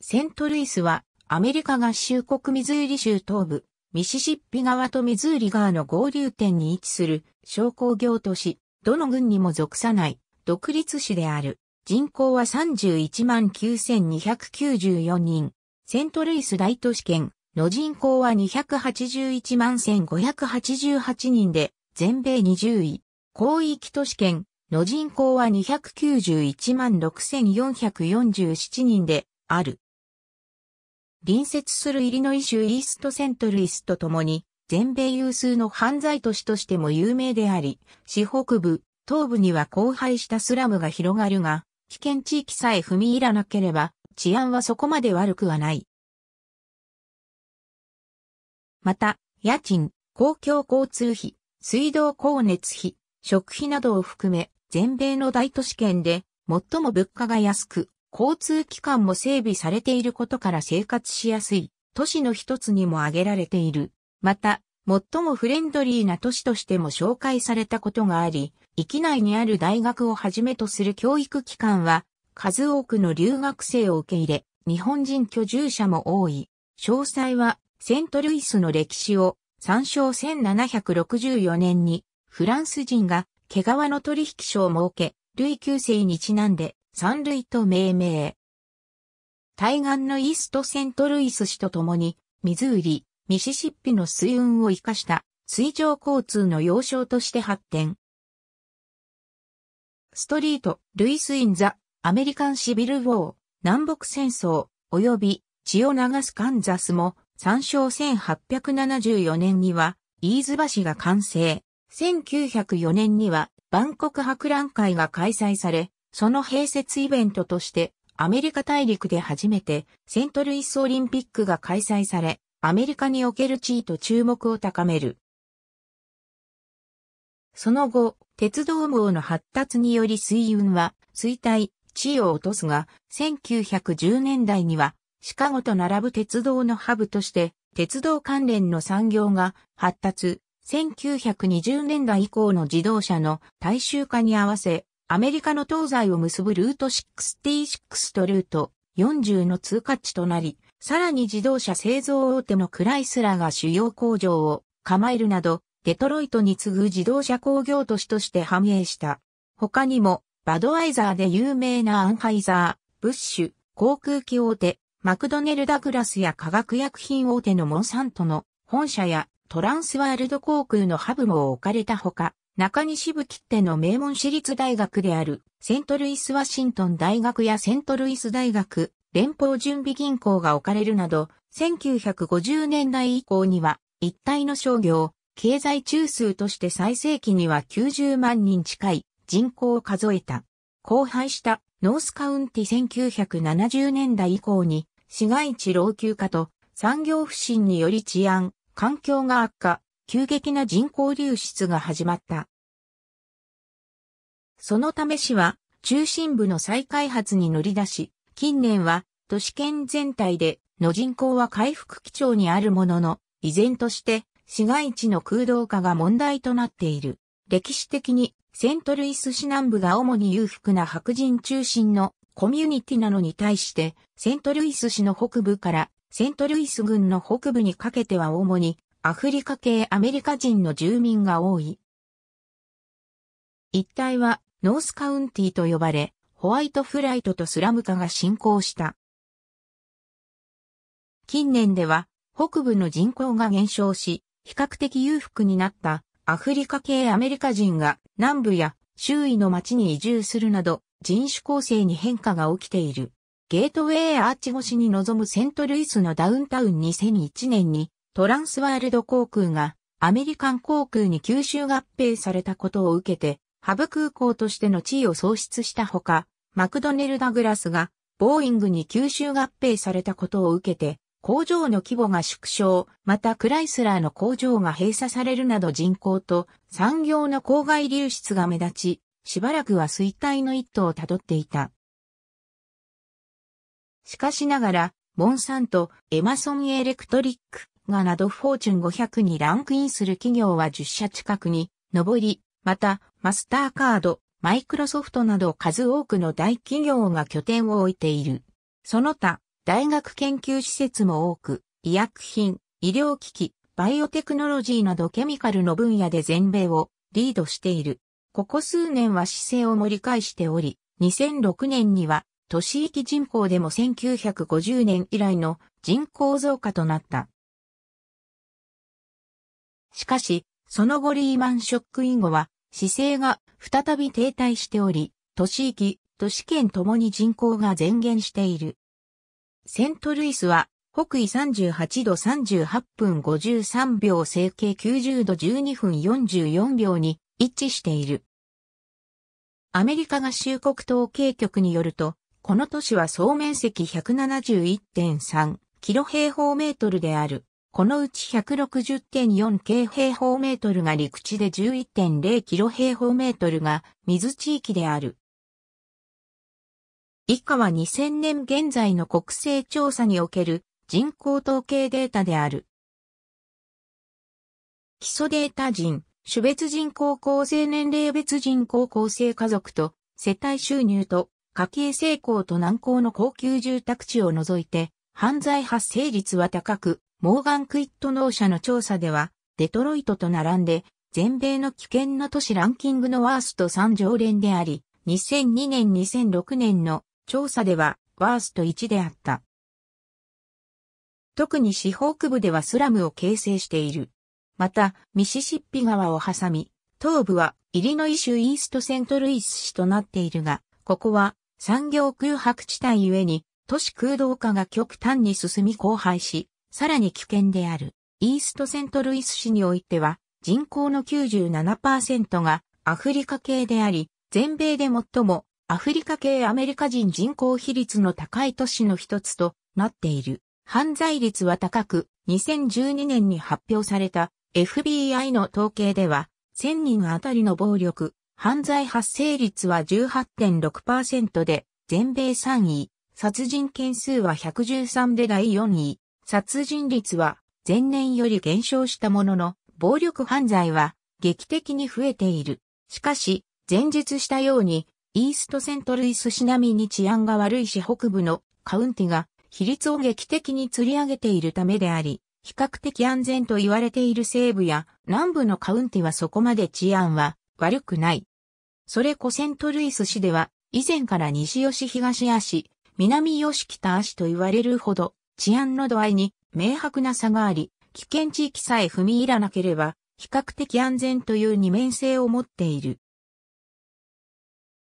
セントルイスはアメリカ合衆国ミズーリ州東部、ミシシッピ川とミズーリ川の合流点に位置する商工業都市、どの軍にも属さない独立市である。人口は31万9294人。セントルイス大都市圏の人口は281万1588人で全米20位。広域都市圏の人口は291万6447人である。隣接するイリノイ州イーストセントルイスと共に、全米有数の犯罪都市としても有名であり、市北部、東部には荒廃したスラムが広がるが、危険地域さえ踏み入らなければ、治安はそこまで悪くはない。また、家賃、公共交通費、水道光熱費、食費などを含め、全米の大都市圏で、最も物価が安く、交通機関も整備されていることから生活しやすい都市の一つにも挙げられている。また、最もフレンドリーな都市としても紹介されたことがあり、域内にある大学をはじめとする教育機関は、数多くの留学生を受け入れ、日本人居住者も多い。詳細は、セントルイスの歴史を参照1764年に、フランス人が毛皮の取引所を設け、ルイ9世にちなんで、三塁と命名。対岸のイーストセントルイス市とともに、ミズーリ、ミシシッピの水運を活かした水上交通の要衝として発展。ストリート、ルイス・イン・ザ・アメリカン・シビル・ウォー、南北戦争、及び血を流すカンザスも、参照1874年には、飯ズ橋が完成。1904年には、万国博覧会が開催され、その併設イベントとして、アメリカ大陸で初めてセントルイスオリンピックが開催され、アメリカにおける地位と注目を高める。その後、鉄道網の発達により水運は衰退、地位を落とすが、1910年代にはシカゴと並ぶ鉄道のハブとして鉄道関連の産業が発達、1920年代以降の自動車の大衆化に合わせ、アメリカの東西を結ぶルート66とルート40の通過地となり、さらに自動車製造大手のクライスラーが主要工場を構えるなど、デトロイトに次ぐ自動車工業都市として繁栄した。他にも、バドワイザーで有名なアンハイザー、ブッシュ、航空機大手、マクドネルダグラスや化学薬品大手のモンサントの本社やトランスワールド航空のハブも置かれたほか、中西部切手の名門私立大学であるセントルイス・ワシントン大学やセントルイス大学、連邦準備銀行が置かれるなど、1950年代以降には一帯の商業、経済中枢として最盛期には90万人近い人口を数えた。荒廃したノースカウンティ1970年代以降に市街地老朽化と産業不振により治安、環境が悪化、急激な人口流出が始まった。そのため市は中心部の再開発に乗り出し、近年は都市圏全体での人口は回復基調にあるものの、依然として市街地の空洞化が問題となっている。歴史的にセントルイス市南部が主に裕福な白人中心のコミュニティなのに対して、セントルイス市の北部からセントルイス郡の北部にかけては主にアフリカ系アメリカ人の住民が多い。一帯はノースカウンティと呼ばれ、ホワイトフライトとスラム化が進行した。近年では北部の人口が減少し、比較的裕福になったアフリカ系アメリカ人が南部や周囲の町に移住するなど人種構成に変化が起きている。ゲートウェイアーチ越しに臨むセントルイスのダウンタウン2001年にトランスワールド航空がアメリカン航空に吸収合併されたことを受けて、ハブ空港としての地位を喪失したほか、マクドネル・ダグラスがボーイングに吸収合併されたことを受けて、工場の規模が縮小、またクライスラーの工場が閉鎖されるなど人口と産業の郊外流出が目立ち、しばらくは衰退の一途をたどっていた。しかしながら、モンサント、エマソンエレクトリック、がラドフォーチュン500にランクインする企業は10社近くに上り、また、マスターカード、マイクロソフトなど数多くの大企業が拠点を置いている。その他、大学研究施設も多く、医薬品、医療機器、バイオテクノロジーなどケミカルの分野で全米をリードしている。ここ数年は姿勢を盛り返しており、2006年には都市域人口でも1950年以来の人口増加となった。しかし、その後リーマンショック以後は、姿勢が再び停滞しており、都市域、都市圏ともに人口が前減している。セントルイスは、北緯38度38分53秒整形90度12分44秒に位置している。アメリカ合衆国統計局によると、この都市は総面積171.3キロ平方メートルである。このうち160.4 k 平方メートルが陸地で11.0キロ平方メートルが水地域である。以下は2000年現在の国勢調査における人口統計データである。基礎データ人、種別人口構成年齢別人口構成家族と世帯収入と家計成功と難航の高級住宅地を除いて犯罪発生率は高く、モーガン・クイット納社の調査では、デトロイトと並んで、全米の危険な都市ランキングのワースト3常連であり、2002年2006年の調査ではワースト1であった。特に四方区部ではスラムを形成している。また、ミシシッピ川を挟み、東部はイリノイ州イーストセントルイス市となっているが、ここは産業空白地帯ゆえに都市空洞化が極端に進み荒廃し、さらに危険である。イーストセントルイス市においては、人口の97%がアフリカ系であり、全米で最もアフリカ系アメリカ人人口比率の高い都市の一つとなっている。犯罪率は高く、2012年に発表された FBI の統計では、1000人あたりの暴力、犯罪発生率は18.6%で、全米3位、殺人件数は113で第4位、殺人率は前年より減少したものの、暴力犯罪は劇的に増えている。しかし、前述したように、イーストセントルイス市並みに治安が悪いし北部のカウンティが比率を劇的に釣り上げているためであり、比較的安全と言われている西部や南部のカウンティはそこまで治安は悪くない。それこセントルイス市では以前から西吉東足、南吉北足と言われるほど治安の度合いに明白な差があり、危険地域さえ踏み入らなければ、比較的安全という二面性を持っている。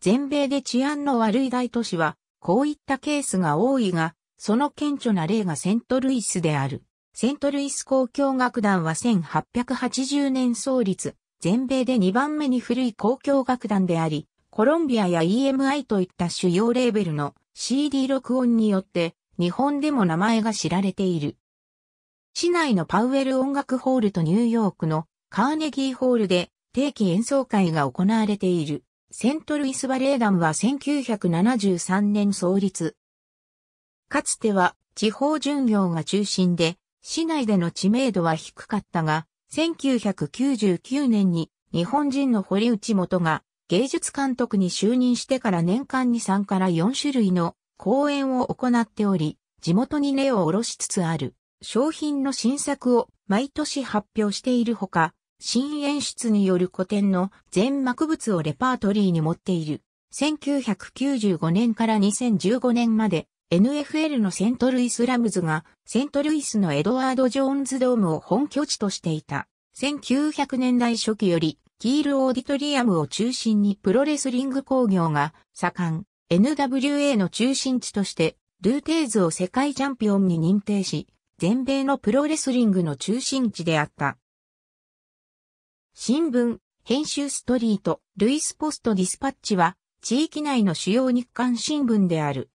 全米で治安の悪い大都市は、こういったケースが多いが、その顕著な例がセントルイスである。セントルイス交響楽団は1880年創立、全米で2番目に古い公共楽団であり、コロンビアや EMI といった主要レーベルの CD 録音によって日本でも名前が知られている。市内のパウエル音楽ホールとニューヨークのカーネギーホールで定期演奏会が行われているセントルイスバレエ団は1973年創立。かつては地方巡業が中心で市内での知名度は低かったが1999年に日本人の堀内元が芸術監督に就任してから年間に3から4種類の公演を行っており、地元に根を下ろしつつある商品の新作を毎年発表しているほか、新演出による古典の全幕物をレパートリーに持っている。1995年から2015年まで NFL のセントルイスラムズがセントルイスのエドワード・ジョーンズドームを本拠地としていた。1900年代初期よりキールオーディトリアムを中心にプロレスリング工業が盛ん NWA の中心地としてルーテーズを世界チャンピオンに認定し、全米のプロレスリングの中心地であった。新聞、編集ストリート、ルイスポストディスパッチは、地域内の主要日刊新聞である。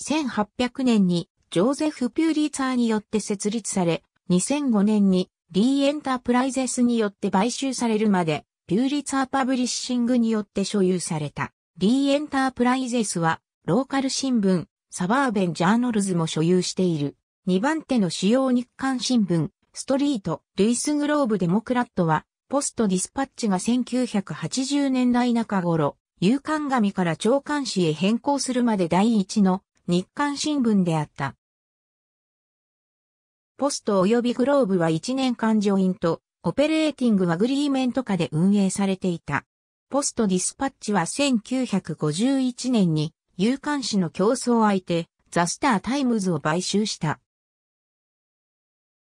1800年にジョーゼフ・ピューリーツァーによって設立され、2005年にリーエンタープライゼスによって買収されるまで、ピューリーツァーパブリッシングによって所有された。リーエンタープライゼスはローカル新聞、サバーベンジャーノルズも所有している。2番手の主要日刊新聞、ストリート、ルイスグローブデモクラットは、ポストディスパッチが1980年代中頃、夕刊紙から長官紙へ変更するまで第一の日刊新聞であった。ポスト及びグローブは1年間上院とオペレーティングアグリーメント下で運営されていた。ポストディスパッチは1951年に有刊誌の競争相手、ザ・スター・タイムズを買収した。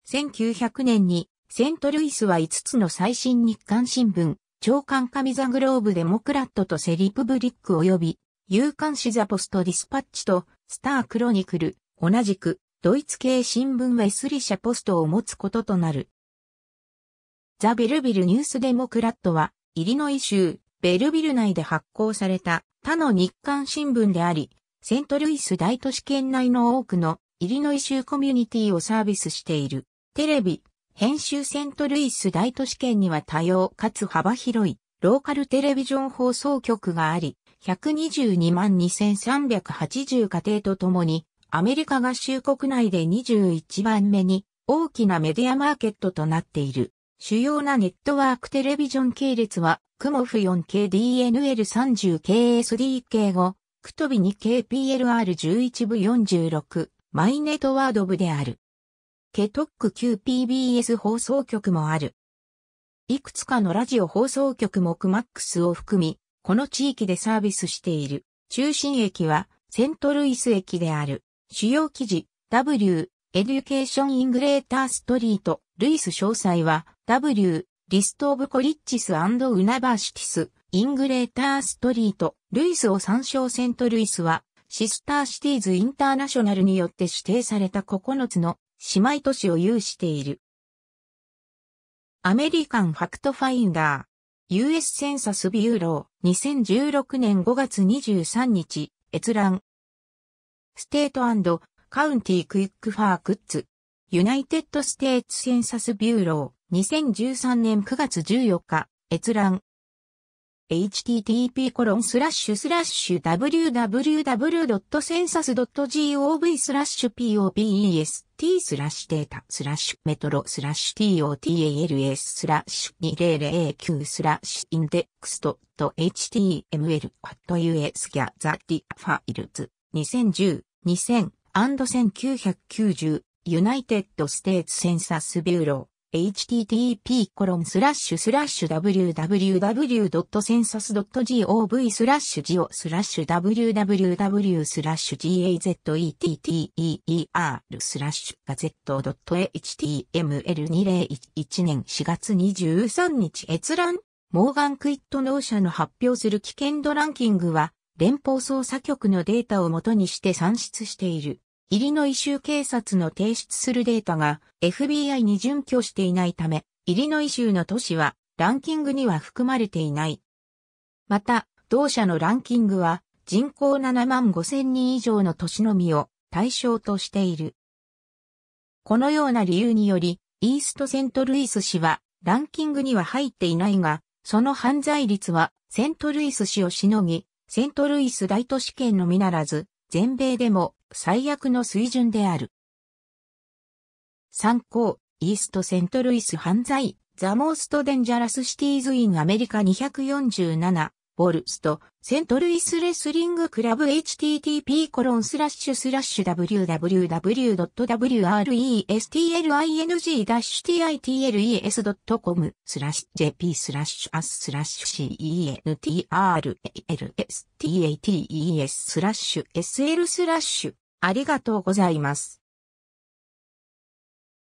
1900年にセントルイスは5つの最新日刊新聞、長官カミザグローブデモクラットとセリプブリック及び、有刊誌ザポストディスパッチとスタークロニクル、同じくドイツ系新聞ウェスリ社ポストを持つこととなる。ザ・ビルビルニュースデモクラットは、イリノイ州ベルビル内で発行された他の日刊新聞であり、セントルイス大都市圏内の多くのイリノイ州コミュニティをサービスしている。テレビ、編集セントルイス大都市圏には多様かつ幅広いローカルテレビジョン放送局があり、122万2380家庭とともに、アメリカ合衆国内で21番目に大きなメディアマーケットとなっている。主要なネットワークテレビジョン系列は、クモフ 4KDNL30KSDK5、クトビ 2KPLR11 部46、マイネットワード部である。ケトック 9PBS 放送局もある。いくつかのラジオ放送局もクマックスを含み、この地域でサービスしている。中心駅はセントルイス駅である。主要記事 W エデュケーションイングレーターストリートルイス詳細は W、リスト・オブ・コリッチス・アンド・ウナバーシティス、イングレーター・ストリート、ルイスを参照セント・ルイスは、シスター・シティーズ・インターナショナルによって指定された9つの姉妹都市を有している。アメリカン・ファクト・ファインダー、US センサス・ビューロー、2016年5月23日、閲覧。ステートカウンティ・クイック・ファー・グッズ、ユナイテッド・ステーツ・センサス・ビューロー、2013年9月14日、閲覧。http コロンスラッシュスラッシュ www.census.gov スラッシュ p o e s t スラッシュデータスラッシュメトロスラッシュ totals スラッシュ2009スラッシュインデックスドッ html ット us ギャザディファイルズ2010 2000 and 1990ユナイテッド・ステーツ・センサス・ビューロー、http コロンスラッシュスラッシュ www.census.gov スラッシュジオスラッシュ www スラッシュ gazetteer スラッシュガゼット .html2011 年4月23日閲覧モーガン・クイット納社の発表する危険度ランキングは連邦捜査局のデータをもとにして算出している。イリノイ州警察の提出するデータが FBI に準拠していないため、イリノイ州の都市はランキングには含まれていない。また、同社のランキングは人口7万5千人以上の都市のみを対象としている。このような理由により、イーストセントルイス市はランキングには入っていないが、その犯罪率はセントルイス市をしのぎ、セントルイス大都市圏のみならず、全米でも最悪の水準である。参考、イーストセントルイス犯罪、ザ・モースト・デンジャラス・シティーズ・イン・アメリカ247ボルスト、セントルイスレスリングクラブ http コロンスラッシュスラッシュ www.wrestling-titles.com スラッシュ jp スラッシュアススラッシュ centralstates スラッシュ sl スラッシュありがとうございます。